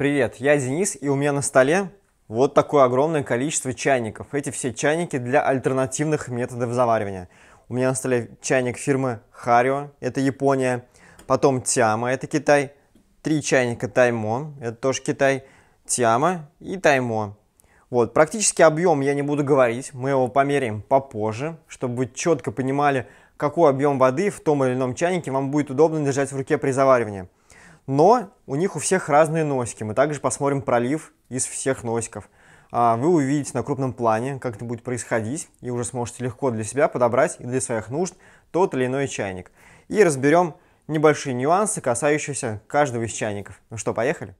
Привет, я Денис, и у меня на столе вот такое огромное количество чайников. Эти все чайники для альтернативных методов заваривания. У меня на столе чайник фирмы Харио, это Япония. Потом Тиама, это Китай. Три чайника Таймо, это тоже Китай. Тиама и Таймо. Вот, практически объем я не буду говорить, мы его померяем попозже, чтобы вы четко понимали, какой объем воды в том или ином чайнике вам будет удобно держать в руке при заваривании. Но у них у всех разные носики. Мы также посмотрим пролив из всех носиков. А, вы увидите на крупном плане, как это будет происходить, и уже сможете легко для себя подобрать и для своих нужд тот или иной чайник. И разберем небольшие нюансы, касающиеся каждого из чайников. Ну что, поехали?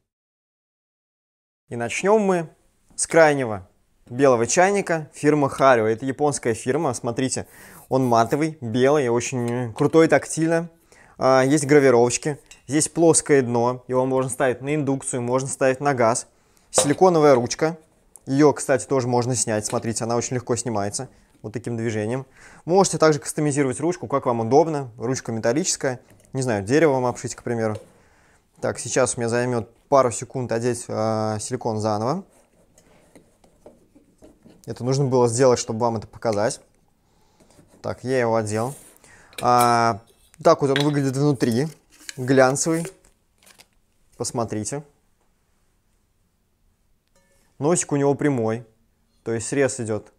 И начнем мы с крайнего белого чайника фирмы Харио. Это японская фирма, смотрите, он матовый, белый, очень крутой тактильно. А, есть гравировочки – Здесь плоское дно, его можно ставить на индукцию, можно ставить на газ. Силиконовая ручка, ее, кстати, тоже можно снять, смотрите, она очень легко снимается вот таким движением. Можете также кастомизировать ручку, как вам удобно. Ручка металлическая, не знаю, деревом обшить, к примеру. Так, сейчас у меня займет пару секунд одеть э, силикон заново. Это нужно было сделать, чтобы вам это показать. Так, я его одел. А, так вот он выглядит внутри глянцевый. Посмотрите. Носик у него прямой. То есть срез идет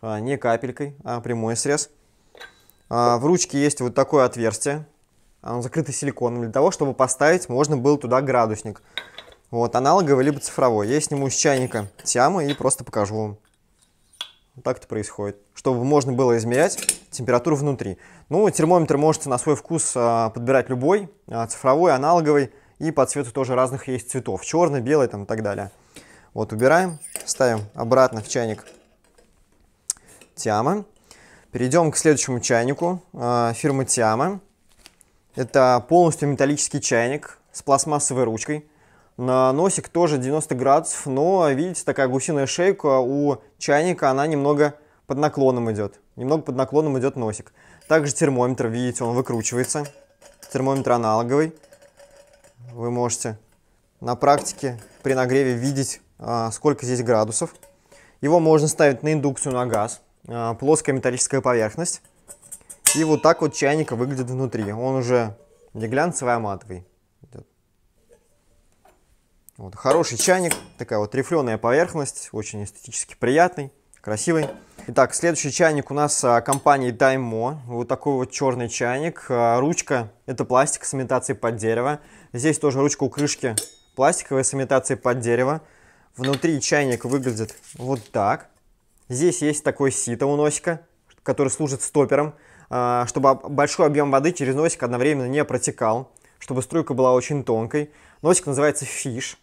а, не капелькой, а прямой срез. А, в ручке есть вот такое отверстие. Оно закрыто силиконом для того, чтобы поставить можно было туда градусник. Вот, аналоговый либо цифровой. Я сниму с чайника тяму и просто покажу вам. Так это происходит. Чтобы можно было измерять температуру внутри. Ну, термометр можете на свой вкус а, подбирать любой, а, цифровой, аналоговый. И по цвету тоже разных есть цветов. Черный, белый там и так далее. Вот убираем, ставим обратно в чайник Тиама. Перейдем к следующему чайнику а, фирмы Тиама. Это полностью металлический чайник с пластмассовой ручкой на Носик тоже 90 градусов, но, видите, такая гусиная шейка у чайника, она немного под наклоном идет. Немного под наклоном идет носик. Также термометр, видите, он выкручивается. Термометр аналоговый. Вы можете на практике при нагреве видеть, а, сколько здесь градусов. Его можно ставить на индукцию на газ. А, плоская металлическая поверхность. И вот так вот чайник выглядит внутри. Он уже не глянцевый, а матовый. Вот, хороший чайник, такая вот рифленая поверхность, очень эстетически приятный, красивый. Итак, следующий чайник у нас а, компании Даймо. Вот такой вот черный чайник. А, ручка – это пластик с имитацией под дерево. Здесь тоже ручка у крышки пластиковая с имитацией под дерево. Внутри чайник выглядит вот так. Здесь есть такой сито у носика, который служит стопером, а, чтобы большой объем воды через носик одновременно не протекал, чтобы струйка была очень тонкой. Носик называется «Фиш».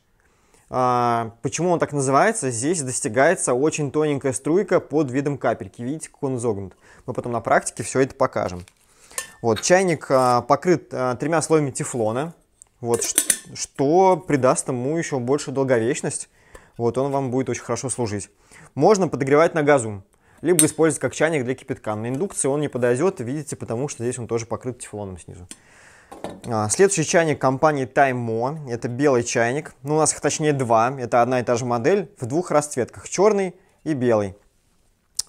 А, почему он так называется? Здесь достигается очень тоненькая струйка под видом капельки. Видите, как он изогнут? Мы потом на практике все это покажем. Вот, чайник а, покрыт а, тремя слоями тефлона, вот, что придаст ему еще больше долговечность. Вот, он вам будет очень хорошо служить. Можно подогревать на газу, либо использовать как чайник для кипятка. На индукции он не подойдет, видите, потому что здесь он тоже покрыт тефлоном снизу. А, следующий чайник компании Таймо. Это белый чайник. Ну, у нас их точнее два. Это одна и та же модель в двух расцветках. Черный и белый.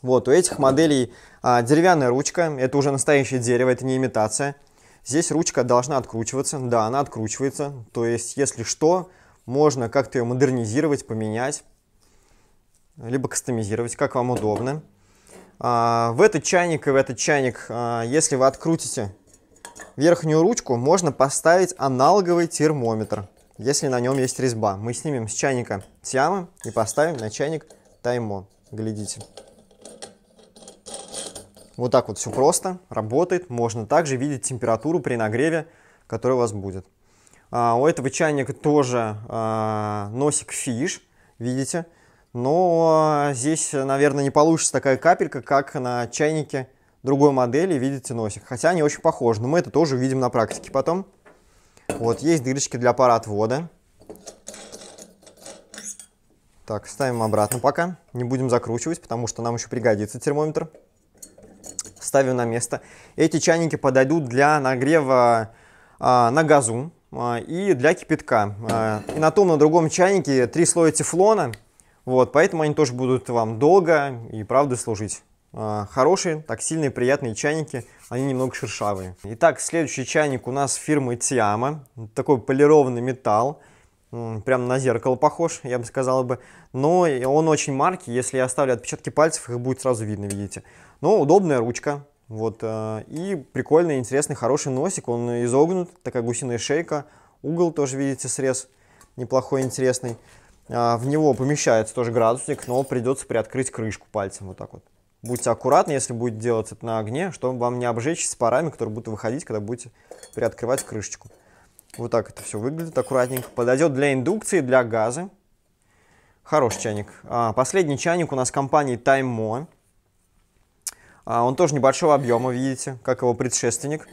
Вот, у этих моделей а, деревянная ручка. Это уже настоящее дерево, это не имитация. Здесь ручка должна откручиваться. Да, она откручивается. То есть, если что, можно как-то ее модернизировать, поменять. Либо кастомизировать, как вам удобно. А, в этот чайник и в этот чайник, а, если вы открутите верхнюю ручку можно поставить аналоговый термометр, если на нем есть резьба. Мы снимем с чайника Тиама и поставим на чайник Таймо. Глядите. Вот так вот все просто, работает. Можно также видеть температуру при нагреве, которая у вас будет. А, у этого чайника тоже а, носик фиш, видите. Но а, здесь, наверное, не получится такая капелька, как на чайнике другой модели видите носик. Хотя они очень похожи, но мы это тоже увидим на практике потом. Вот, есть дырочки для пара отвода. Так, ставим обратно пока. Не будем закручивать, потому что нам еще пригодится термометр. Ставим на место. Эти чайники подойдут для нагрева а, на газу а, и для кипятка. А, и на том, на другом чайнике три слоя тефлона. Вот, поэтому они тоже будут вам долго и правда служить. А, хорошие, так сильные, приятные чайники. Они немного шершавые. Итак, следующий чайник у нас фирмы Тиама. Такой полированный металл. Прям на зеркало похож, я бы сказал бы. Но он очень маркий. Если я оставлю отпечатки пальцев, их будет сразу видно, видите. Но удобная ручка. Вот. Э, и прикольный, интересный, хороший носик. Он изогнут, такая гусиная шейка. Угол тоже, видите, срез неплохой, интересный. А, в него помещается тоже градусник, но придется приоткрыть крышку пальцем вот так вот. Будьте аккуратны, если будете делать это на огне, чтобы вам не обжечь с парами, которые будут выходить, когда будете приоткрывать крышечку. Вот так это все выглядит аккуратненько. Подойдет для индукции, для газа. Хороший чайник. А, последний чайник у нас компании Таймо. А, он тоже небольшого объема, видите, как его предшественник.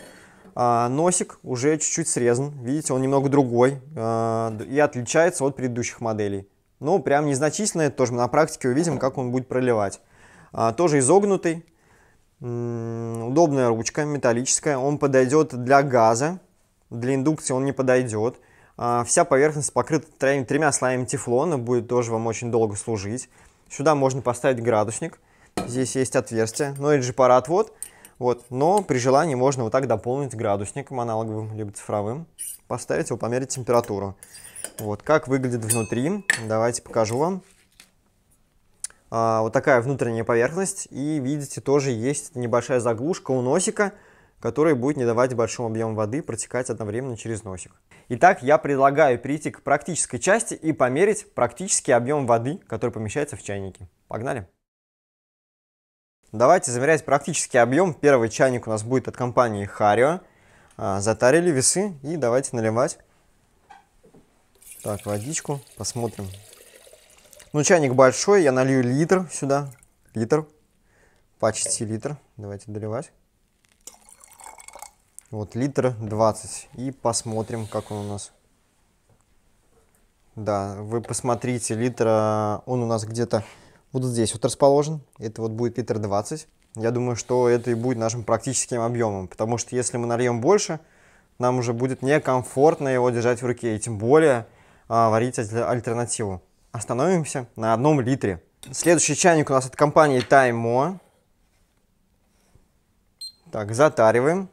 А, носик уже чуть-чуть срезан. Видите, он немного другой а, и отличается от предыдущих моделей. Ну, прям незначительно, это тоже мы на практике увидим, как он будет проливать. А, тоже изогнутый. Удобная ручка, металлическая. Он подойдет для газа, для индукции он не подойдет. А, вся поверхность покрыта тремя слоями тефлона, будет тоже вам очень долго служить. Сюда можно поставить градусник. Здесь есть отверстие, но это же пароотвод. Вот. Но при желании можно вот так дополнить градусником аналоговым, либо цифровым. Поставить его, померить температуру. Вот. Как выглядит внутри, давайте покажу вам. А, вот такая внутренняя поверхность. И видите, тоже есть небольшая заглушка у носика, которая будет не давать большому объему воды протекать одновременно через носик. Итак, я предлагаю перейти к практической части и померить практический объем воды, который помещается в чайнике. Погнали! Давайте замерять практический объем. Первый чайник у нас будет от компании Hario. А, затарили весы и давайте наливать. Так, водичку, посмотрим, ну, чайник большой, я налью литр сюда. Литр. Почти литр. Давайте доливать. Вот, литр 20. И посмотрим, как он у нас. Да, вы посмотрите, литр, он у нас где-то вот здесь вот расположен. Это вот будет литр 20. Я думаю, что это и будет нашим практическим объемом, потому что если мы нальем больше, нам уже будет некомфортно его держать в руке, и тем более а, варить альтернативу. Остановимся на одном литре. Следующий чайник у нас от компании Таймо. Так, затариваем.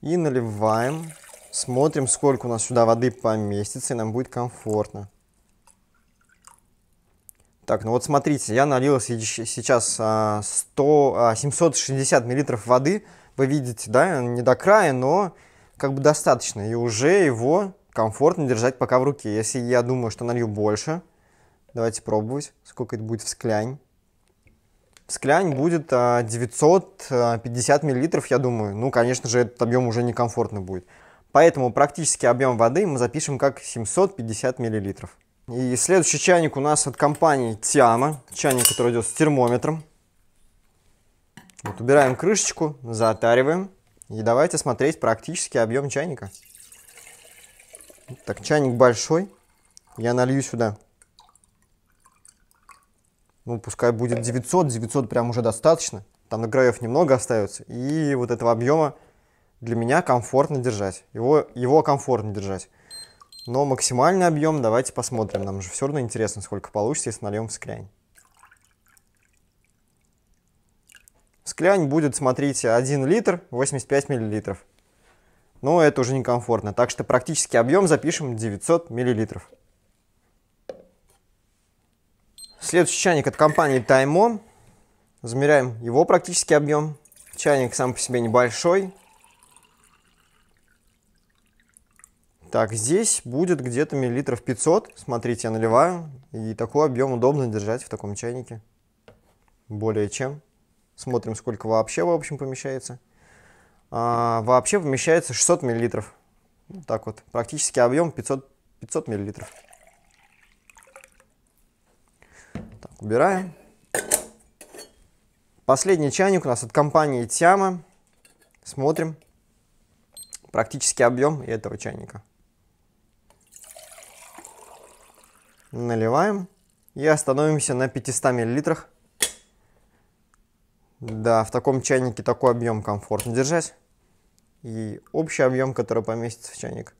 И наливаем. Смотрим, сколько у нас сюда воды поместится, и нам будет комфортно. Так, ну вот смотрите, я налил сейчас 100, а, 760 а, миллилитров воды. Вы видите, да, не до края, но как бы достаточно. И уже его комфортно держать пока в руке. Если я думаю, что налью больше, давайте пробовать, сколько это будет в склянь. В склянь будет 950 а, а, миллилитров, я думаю. Ну, конечно же, этот объем уже некомфортно будет. Поэтому практически объем воды мы запишем как 750 миллилитров. И следующий чайник у нас от компании Тиама. Чайник, который идет с термометром. Вот убираем крышечку, затариваем. И давайте смотреть практически объем чайника. Так, чайник большой. Я налью сюда. Ну, пускай будет 900. 900 прям уже достаточно. Там на краев немного остается. И вот этого объема для меня комфортно держать. Его, его комфортно держать. Но максимальный объем давайте посмотрим. Нам же все равно интересно, сколько получится, если нальем в склянь. Склянь будет, смотрите, 1 литр 85 миллилитров но ну, это уже некомфортно. Так что практически объем запишем 900 мл. Следующий чайник от компании Таймо. Замеряем его практически объем. Чайник сам по себе небольшой. Так, здесь будет где-то миллилитров 500. Смотрите, я наливаю. И такой объем удобно держать в таком чайнике. Более чем. Смотрим, сколько вообще в общем помещается. А, вообще вмещается 600 миллилитров. Вот так вот. Практически объем 500, 500 миллилитров. Так, убираем. Последний чайник у нас от компании Тяма. Смотрим. Практически объем этого чайника. Наливаем. И остановимся на 500 миллилитрах. Да, в таком чайнике такой объем комфортно держать. И общий объем, который поместится в чайник,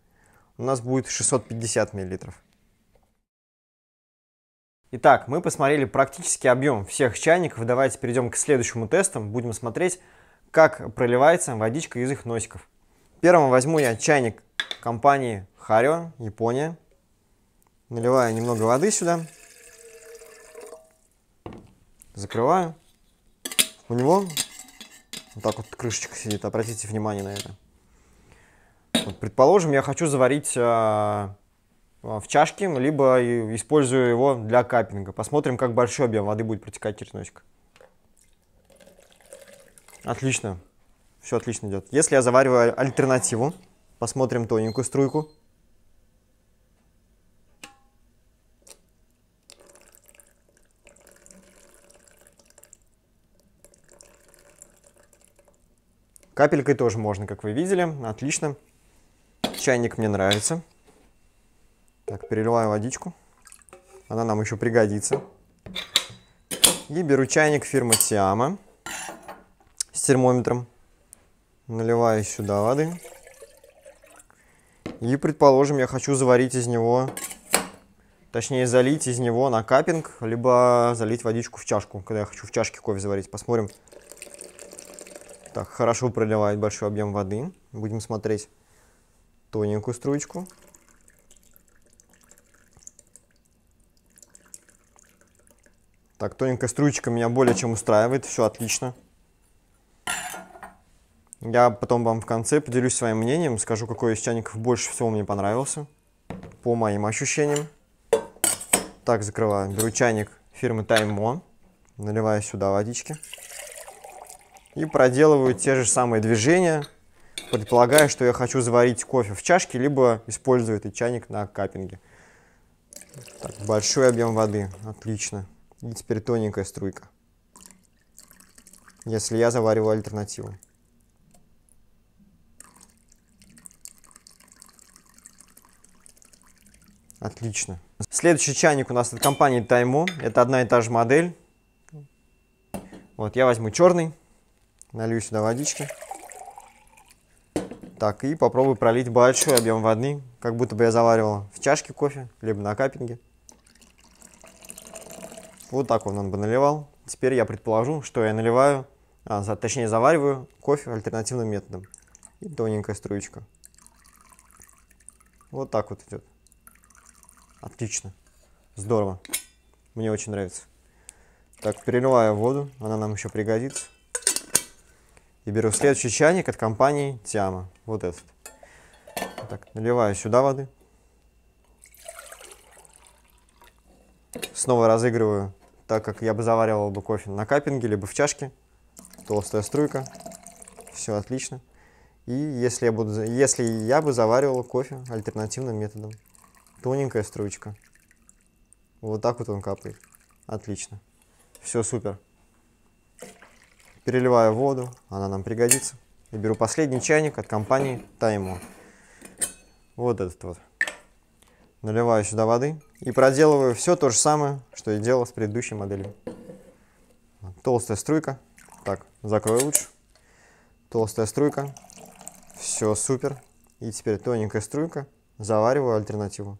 у нас будет 650 миллилитров. Итак, мы посмотрели практически объем всех чайников. Давайте перейдем к следующему тесту. Будем смотреть, как проливается водичка из их носиков. Первым возьму я чайник компании Харио, Япония. Наливаю немного воды сюда. Закрываю. У него вот так вот крышечка сидит, обратите внимание на это. Вот, предположим, я хочу заварить э, в чашке, ну, либо использую его для капинга. Посмотрим, как большой объем воды будет протекать через носик. Отлично. Все отлично идет. Если я завариваю альтернативу, посмотрим тоненькую струйку. Капелькой тоже можно, как вы видели. Отлично. Чайник мне нравится. Так, переливаю водичку. Она нам еще пригодится. И беру чайник фирмы Тиама с термометром. Наливаю сюда воды. И, предположим, я хочу заварить из него, точнее, залить из него на капинг, либо залить водичку в чашку, когда я хочу в чашке кофе заварить. Посмотрим, так, хорошо проливает большой объем воды. Будем смотреть тоненькую струечку. Так, тоненькая струечка меня более чем устраивает, все отлично. Я потом вам в конце поделюсь своим мнением, скажу, какой из чайников больше всего мне понравился, по моим ощущениям. Так, закрываю. Беру чайник фирмы Таймо, наливаю сюда водички и проделываю те же самые движения, предполагая, что я хочу заварить кофе в чашке, либо использую этот чайник на каппинге. Так, большой объем воды, отлично. И теперь тоненькая струйка, если я завариваю альтернативу. Отлично. Следующий чайник у нас от компании Таймо. Это одна и та же модель. Вот, я возьму черный. Налью сюда водички. Так, и попробую пролить большой объем воды, как будто бы я заваривал в чашке кофе, либо на капинге. Вот так он, он бы наливал. Теперь я предположу, что я наливаю, а, точнее завариваю кофе альтернативным методом. И тоненькая струечка. Вот так вот идет. Отлично. Здорово. Мне очень нравится. Так, переливаю воду, она нам еще пригодится. И беру следующий чайник от компании Тиама. Вот этот. Так, наливаю сюда воды. Снова разыгрываю, так как я бы заваривал бы кофе на капинге, либо в чашке. Толстая струйка. Все отлично. И если я, буду, если я бы заваривал кофе альтернативным методом. Тоненькая струечка. Вот так вот он капает. Отлично. Все супер переливаю воду, она нам пригодится. И беру последний чайник от компании Таймо. Вот этот вот. Наливаю сюда воды и проделываю все то же самое, что и делал с предыдущей моделью. Толстая струйка. Так, закрою лучше. Толстая струйка. Все супер. И теперь тоненькая струйка. Завариваю альтернативу.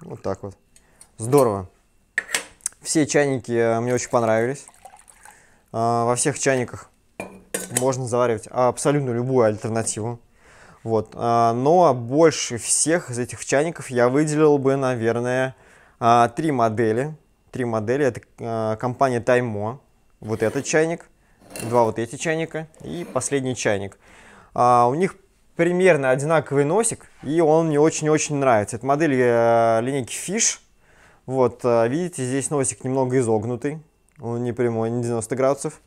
Вот так вот. Здорово. Все чайники э, мне очень понравились. Э, во всех чайниках можно заваривать абсолютно любую альтернативу. Вот. Э, но больше всех из этих чайников я выделил бы, наверное, три модели. Три модели. Это компания Таймо. Вот этот чайник. Два вот эти чайника. И последний чайник. У них примерно одинаковый носик. И он мне очень-очень нравится. Это модель линейки Fish вот, э, видите, здесь носик немного изогнутый, он не прямой, не 90 градусов.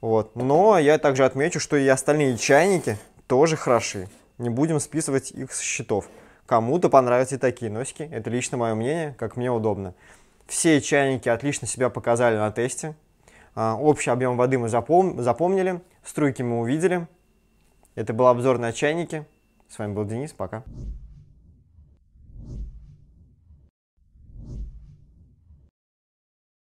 Вот. Но я также отмечу, что и остальные чайники тоже хороши. Не будем списывать их со счетов. Кому-то понравятся и такие носики. Это лично мое мнение, как мне удобно. Все чайники отлично себя показали на тесте. А, общий объем воды мы запом запомнили, струйки мы увидели. Это был обзор на чайники. С вами был Денис, пока.